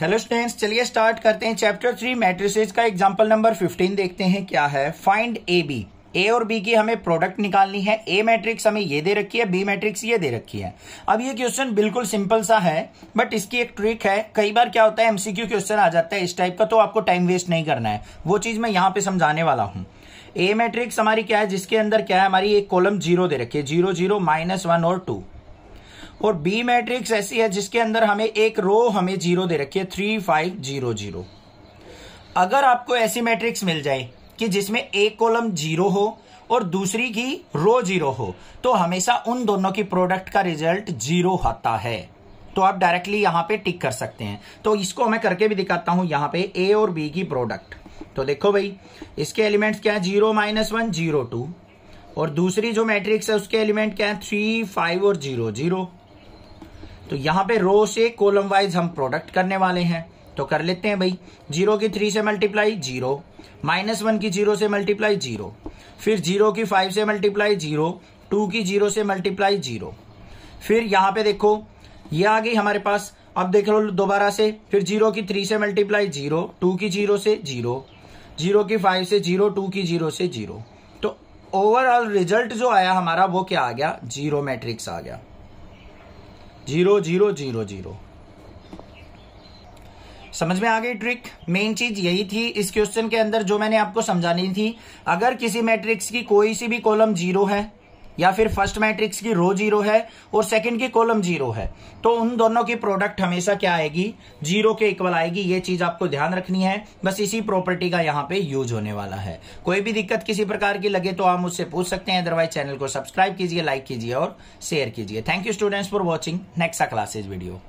hello students चलिए start करते हैं चैप्टर थ्री मैट्रिसेज का एग्जांपल नंबर फिफ्टीन देखते हैं क्या है फाइंड ए बी ए और बी की हमें प्रोडक्ट निकालनी है ए मैट्रिक्स हमें ये दे रखी है बी मैट्रिक्स ये दे रखी है अब ये क्वेश्चन बिल्कुल सिंपल सा है बट इसकी एक ट्रिक है कई बार क्या होता है एमसीक्यू क्वेश्चन आ जाता है इस टाइप का तो आपको टाइम वेस्ट नहीं करना है वो चीज मैं यहाँ पे समझाने वाला हूँ ए मैट्रिक्स हमारी क्या है जिसके अंदर क्या है हमारी एक कॉलम जीरो दे रखी है जीरो जीरो माइनस वन और टू और बी मैट्रिक्स ऐसी है जिसके अंदर हमें एक रो हमें जीरो दे रखी है थ्री फाइव जीरो जीरो अगर आपको ऐसी मैट्रिक्स मिल जाए कि जिसमें एक कॉलम जीरो हो और दूसरी की रो जीरो हो तो हमेशा उन दोनों की प्रोडक्ट का रिजल्ट जीरो आता है तो आप डायरेक्टली यहां पे टिक कर सकते हैं तो इसको मैं करके भी दिखाता हूं यहां पे ए और बी की प्रोडक्ट तो देखो भाई इसके एलिमेंट्स क्या है zero minus one zero two और दूसरी जो मैट्रिक्स है उसके एलिमेंट क्या है थ्री फाइव और जीरो जीरो तो यहाँ पे रो से कॉलम वाइज हम प्रोडक्ट करने वाले हैं तो कर लेते हैं भाई जीरो की थ्री से मल्टीप्लाई जीरो माइनस वन की जीरो से मल्टीप्लाई जीरो फिर जीरो की फाइव से मल्टीप्लाई जीरो टू की जीरो से मल्टीप्लाई जीरो फिर यहाँ पे देखो ये आ गई हमारे पास अब देख लो दोबारा से फिर जीरो की थ्री से मल्टीप्लाई जीरो टू की जीरो से जीरो जीरो की फाइव से जीरो टू की जीरो से जीरो तो ओवरऑल रिजल्ट जो आया हमारा वो क्या आ गया जीरो मैट्रिक्स आ गया जीरो जीरो जीरो जीरो समझ में आ गई ट्रिक मेन चीज यही थी इस क्वेश्चन के अंदर जो मैंने आपको समझानी थी अगर किसी मैट्रिक्स की कोई सी भी कॉलम जीरो है या फिर फर्स्ट मैट्रिक्स की रो जीरो है और सेकंड की कॉलम जीरो है तो उन दोनों की प्रोडक्ट हमेशा क्या आएगी जीरो के इक्वल आएगी ये चीज आपको ध्यान रखनी है बस इसी प्रॉपर्टी का यहाँ पे यूज होने वाला है कोई भी दिक्कत किसी प्रकार की लगे तो आप मुझसे पूछ सकते हैं अदरवाइज चैनल को सब्सक्राइब कीजिए लाइक कीजिए और शेयर कीजिए thank you students for watching next classes video